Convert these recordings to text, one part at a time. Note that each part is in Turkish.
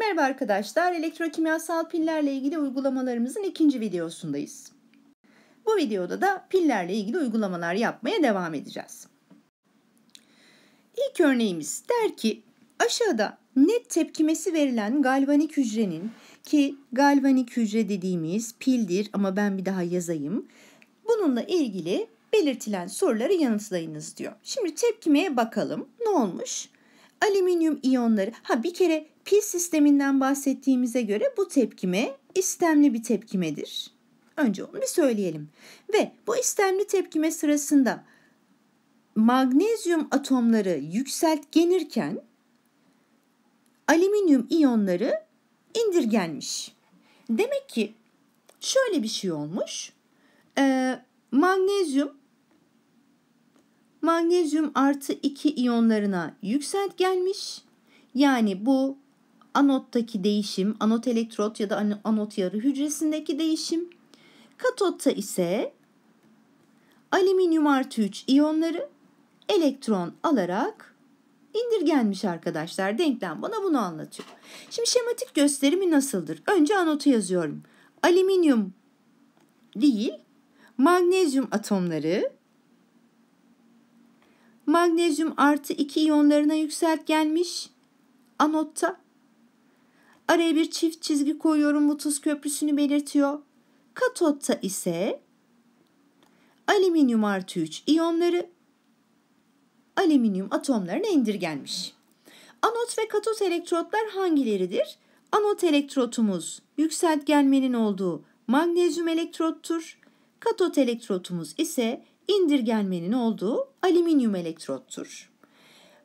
Merhaba arkadaşlar, elektrokimyasal pillerle ilgili uygulamalarımızın ikinci videosundayız. Bu videoda da pillerle ilgili uygulamalar yapmaya devam edeceğiz. İlk örneğimiz der ki aşağıda net tepkimesi verilen galvanik hücrenin ki galvanik hücre dediğimiz pildir ama ben bir daha yazayım. Bununla ilgili belirtilen soruları yanıtlayınız diyor. Şimdi tepkimeye bakalım. Ne olmuş? Alüminyum iyonları. Ha bir kere Pil sisteminden bahsettiğimize göre bu tepkime istemli bir tepkimedir. Önce onu bir söyleyelim. Ve bu istemli tepkime sırasında magnezyum atomları yükseltgenirken alüminyum iyonları indirgenmiş. Demek ki şöyle bir şey olmuş. Ee, magnezyum magnezyum artı 2 iyonlarına yükselt gelmiş Yani bu anottaki değişim, anot elektrot ya da anot yarı hücresindeki değişim. Katotta ise alüminyum artı 3 iyonları elektron alarak indirgenmiş arkadaşlar. Denklem bana bunu anlatıyor. Şimdi şematik gösterimi nasıldır? Önce anotu yazıyorum. Alüminyum değil, magnezyum atomları magnezyum artı 2 iyonlarına yükseltgenmiş anotta Araya bir çift çizgi koyuyorum bu tuz köprüsünü belirtiyor. Katotta ise alüminyum artı 3 iyonları alüminyum atomlarına indirgenmiş. Anot ve katot elektrotlar hangileridir? Anot elektrotumuz yükseltgenmenin olduğu magnezyum elektrottur. Katot elektrotumuz ise indirgenmenin olduğu alüminyum elektrottur.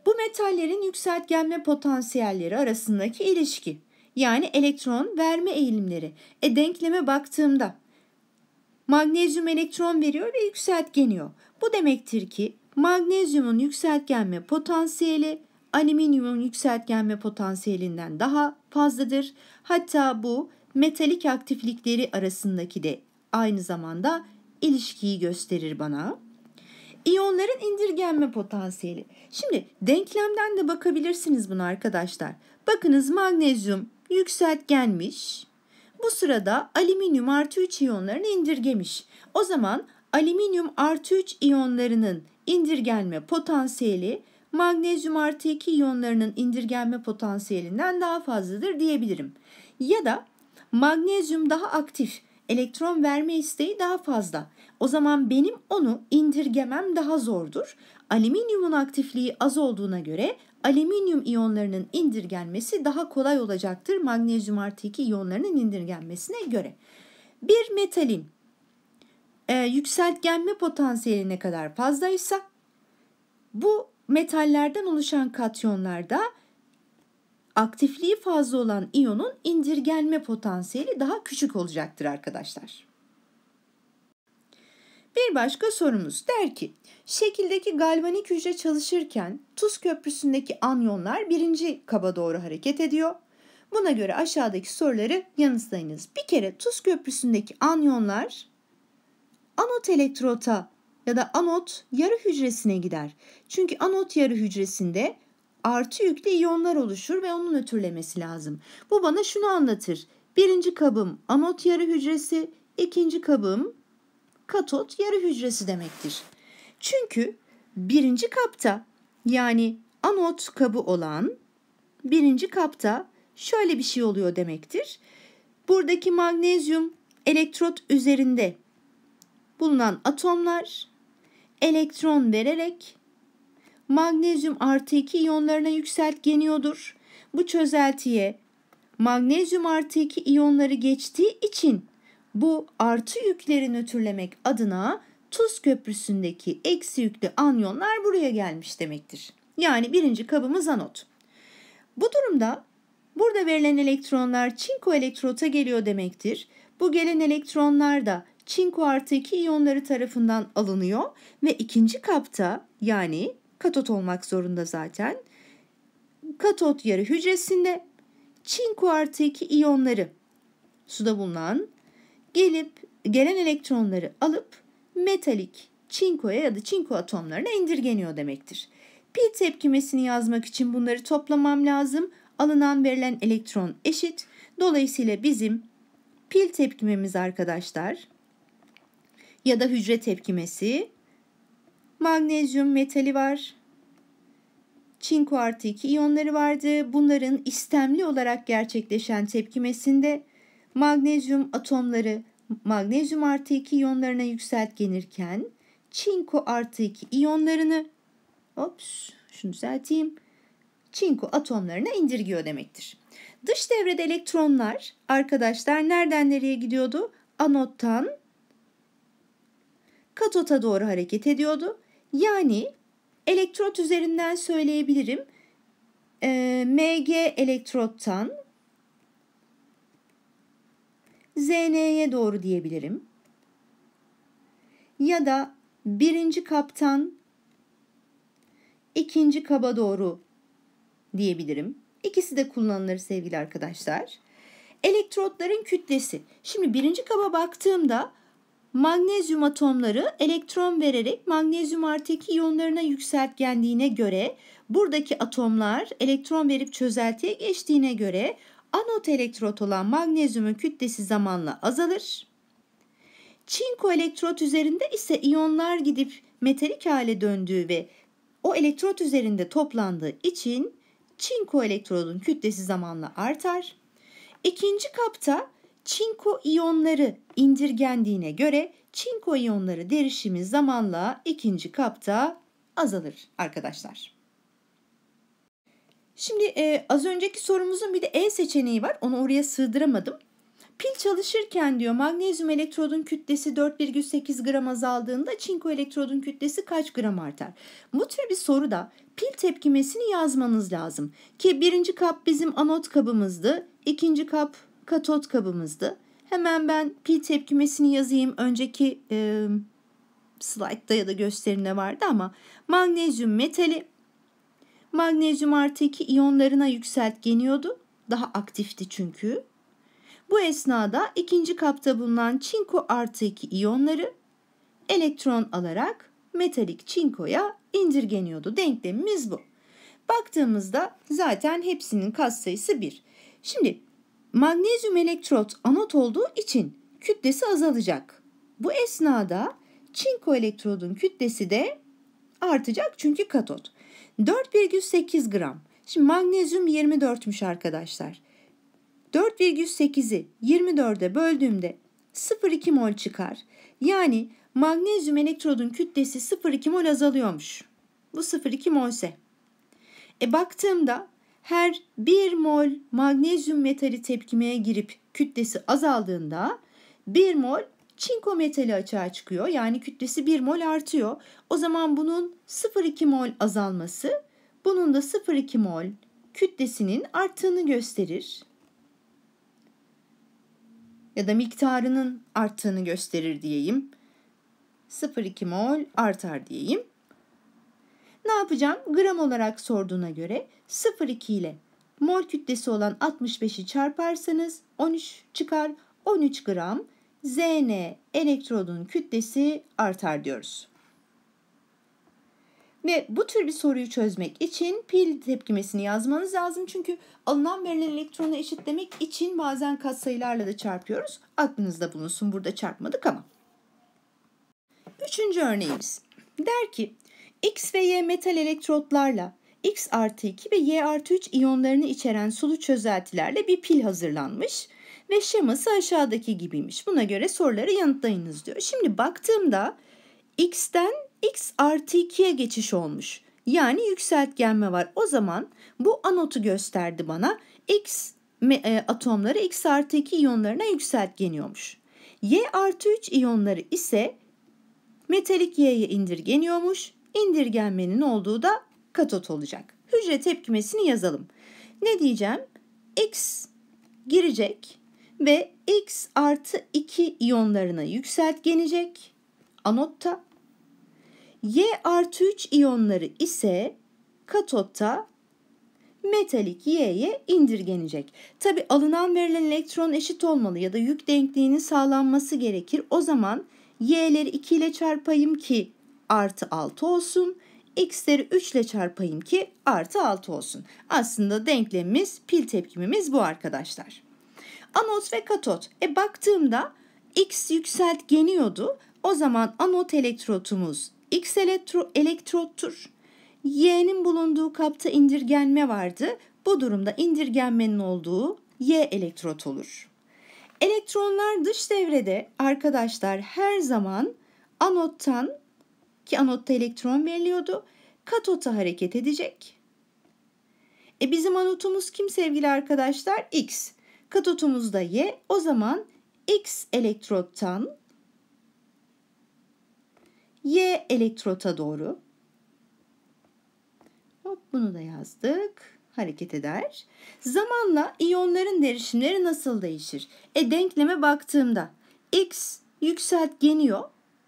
Bu metallerin yükseltgenme potansiyelleri arasındaki ilişki yani elektron verme eğilimleri. E denkleme baktığımda magnezyum elektron veriyor ve yükseltgeniyor. Bu demektir ki magnezyumun yükseltgenme potansiyeli alüminyumun yükseltgenme potansiyelinden daha fazladır. Hatta bu metalik aktiflikleri arasındaki de aynı zamanda ilişkiyi gösterir bana. İyonların indirgenme potansiyeli. Şimdi denklemden de bakabilirsiniz bunu arkadaşlar. Bakınız magnezyum yükseltgenmiş. Bu sırada alüminyum artı 3 iyonlarını indirgemiş. O zaman alüminyum artı 3 iyonlarının indirgenme potansiyeli magnezyum artı 2 iyonlarının indirgenme potansiyelinden daha fazladır diyebilirim. Ya da magnezyum daha aktif, elektron verme isteği daha fazla. O zaman benim onu indirgemem daha zordur. Alüminyumun aktifliği az olduğuna göre alüminyum iyonlarının indirgenmesi daha kolay olacaktır magnezyum artı 2 iyonlarının indirgenmesine göre. Bir metalin e, yükseltgenme potansiyeli ne kadar fazlaysa bu metallerden oluşan katyonlarda aktifliği fazla olan iyonun indirgenme potansiyeli daha küçük olacaktır arkadaşlar. Bir başka sorumuz der ki şekildeki galvanik hücre çalışırken tuz köprüsündeki anyonlar birinci kaba doğru hareket ediyor. Buna göre aşağıdaki soruları yanıtlayınız. Bir kere tuz köprüsündeki anyonlar anot elektrota ya da anot yarı hücresine gider. Çünkü anot yarı hücresinde artı yüklü iyonlar oluşur ve onun ötürlemesi lazım. Bu bana şunu anlatır. Birinci kabım anot yarı hücresi, ikinci kabım katot yarı hücresi demektir. Çünkü birinci kapta yani anot kabı olan birinci kapta şöyle bir şey oluyor demektir. Buradaki magnezyum elektrot üzerinde bulunan atomlar elektron vererek magnezyum artı 2 iyonlarına yükseltgeniyordur. Bu çözeltiye magnezyum artı 2 iyonları geçtiği için bu artı yükleri nötrlemek adına tuz köprüsündeki eksi yüklü anyonlar buraya gelmiş demektir. Yani birinci kabımız anot. Bu durumda burada verilen elektronlar çinko elektrota geliyor demektir. Bu gelen elektronlar da çinko artı 2 iyonları tarafından alınıyor ve ikinci kapta yani katot olmak zorunda zaten katot yarı hücresinde çinko artı 2 iyonları suda bulunan gelip gelen elektronları alıp metalik çinkoya ya da çinko atomlarına indirgeniyor demektir. Pi tepkimesini yazmak için bunları toplamam lazım. Alınan verilen elektron eşit. Dolayısıyla bizim pil tepkimemiz arkadaşlar ya da hücre tepkimesi magnezyum metali var. Çinko artı 2 iyonları vardı. Bunların istemli olarak gerçekleşen tepkimesinde magnezyum atomları magnezyum artı 2 iyonlarına yükseltgenirken çinko artı 2 iyonlarını ops şunu düzelteyim çinko atomlarına indirgiyor demektir. Dış devrede elektronlar arkadaşlar nereden nereye gidiyordu? Anottan katota doğru hareket ediyordu. Yani elektrot üzerinden söyleyebilirim. E, MG elektrottan ZN'ye doğru diyebilirim. Ya da birinci kaptan ikinci kaba doğru diyebilirim. İkisi de kullanılır sevgili arkadaşlar. Elektrotların kütlesi. Şimdi birinci kaba baktığımda magnezyum atomları elektron vererek magnezyum artı 2 iyonlarına yükseltgendiğine göre buradaki atomlar elektron verip çözeltiye geçtiğine göre anot elektrot olan magnezyumun kütlesi zamanla azalır. Çinko elektrot üzerinde ise iyonlar gidip metalik hale döndüğü ve o elektrot üzerinde toplandığı için çinko elektrodun kütlesi zamanla artar. İkinci kapta çinko iyonları indirgendiğine göre çinko iyonları derişimi zamanla ikinci kapta azalır arkadaşlar. Şimdi e, az önceki sorumuzun bir de E seçeneği var. Onu oraya sığdıramadım. Pil çalışırken diyor magnezyum elektrodun kütlesi 4,8 gram azaldığında çinko elektrodun kütlesi kaç gram artar? Bu tür bir soru da pil tepkimesini yazmanız lazım. Ki birinci kap bizim anot kabımızdı. ikinci kap katot kabımızdı. Hemen ben pil tepkimesini yazayım. Önceki e, slide'da ya da gösterimde vardı ama magnezyum metali Magnezyum artı 2 iyonlarına yükseltgeniyordu. Daha aktifti çünkü. Bu esnada ikinci kapta bulunan çinko artı 2 iyonları elektron alarak metalik çinkoya indirgeniyordu. Denklemimiz bu. Baktığımızda zaten hepsinin katsayısı 1. Şimdi magnezyum elektrot anot olduğu için kütlesi azalacak. Bu esnada çinko elektrodun kütlesi de artacak çünkü katot. 4,8 gram. Şimdi magnezyum 24'müş arkadaşlar. 4,8'i 24'e böldüğümde 0,2 mol çıkar. Yani magnezyum elektrodun kütlesi 0,2 mol azalıyormuş. Bu 0,2 molse. E baktığımda her 1 mol magnezyum metali tepkimeye girip kütlesi azaldığında 1 mol çinko metali açığa çıkıyor. Yani kütlesi 1 mol artıyor. O zaman bunun 0,2 mol azalması bunun da 0,2 mol kütlesinin arttığını gösterir. Ya da miktarının arttığını gösterir diyeyim. 0,2 mol artar diyeyim. Ne yapacağım? Gram olarak sorduğuna göre 0,2 ile mol kütlesi olan 65'i çarparsanız 13 çıkar. 13 gram Zn elektrodun kütlesi artar diyoruz. Ve bu tür bir soruyu çözmek için pil tepkimesini yazmanız lazım. Çünkü alınan verilen elektronu eşitlemek için bazen katsayılarla da çarpıyoruz. Aklınızda bulunsun burada çarpmadık ama. Üçüncü örneğimiz. Der ki X ve Y metal elektrotlarla X artı 2 ve Y artı 3 iyonlarını içeren sulu çözeltilerle bir pil hazırlanmış ve şeması aşağıdaki gibiymiş. Buna göre soruları yanıtlayınız diyor. Şimdi baktığımda x'ten x artı 2'ye geçiş olmuş. Yani yükseltgenme var. O zaman bu anotu gösterdi bana. X e, atomları x artı 2 iyonlarına yükseltgeniyormuş. Y artı 3 iyonları ise metalik Y'ye indirgeniyormuş. İndirgenmenin olduğu da katot olacak. Hücre tepkimesini yazalım. Ne diyeceğim? X girecek ve X artı 2 iyonlarını yükseltgenecek anotta. Y artı 3 iyonları ise katotta metalik Y'ye indirgenecek. Tabi alınan verilen elektron eşit olmalı ya da yük denkliğinin sağlanması gerekir. O zaman Y'leri 2 ile çarpayım ki artı 6 olsun. X'leri 3 ile çarpayım ki artı 6 olsun. Aslında denklemimiz pil tepkimimiz bu arkadaşlar. Anot ve katot. E baktığımda X yükseltgeniyordu. O zaman anot elektrotumuz X elektro elektrottur. Y'nin bulunduğu kapta indirgenme vardı. Bu durumda indirgenmenin olduğu Y elektrot olur. Elektronlar dış devrede arkadaşlar her zaman anottan ki anotta elektron veriliyordu katota hareket edecek. E bizim anotumuz kim sevgili arkadaşlar? X. Katotumuzda Y. O zaman X elektrottan Y elektrota doğru. Hop bunu da yazdık. Hareket eder. Zamanla iyonların derişimleri nasıl değişir? E denkleme baktığımda X yükseltgeniyor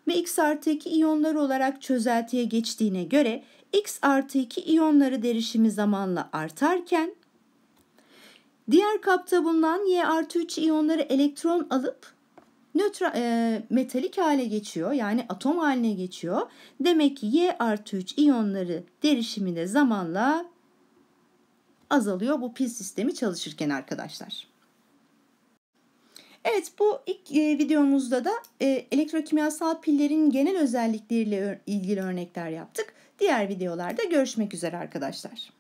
ve X artı 2 iyonlar olarak çözeltiye geçtiğine göre X artı 2 iyonları derişimi zamanla artarken Diğer kapta bulunan Y artı 3 iyonları elektron alıp nötra, e, metalik hale geçiyor. Yani atom haline geçiyor. Demek ki Y artı 3 iyonları derişiminde zamanla azalıyor bu pil sistemi çalışırken arkadaşlar. Evet bu ilk e, videomuzda da e, elektrokimyasal pillerin genel özellikleriyle ilgili örnekler yaptık. Diğer videolarda görüşmek üzere arkadaşlar.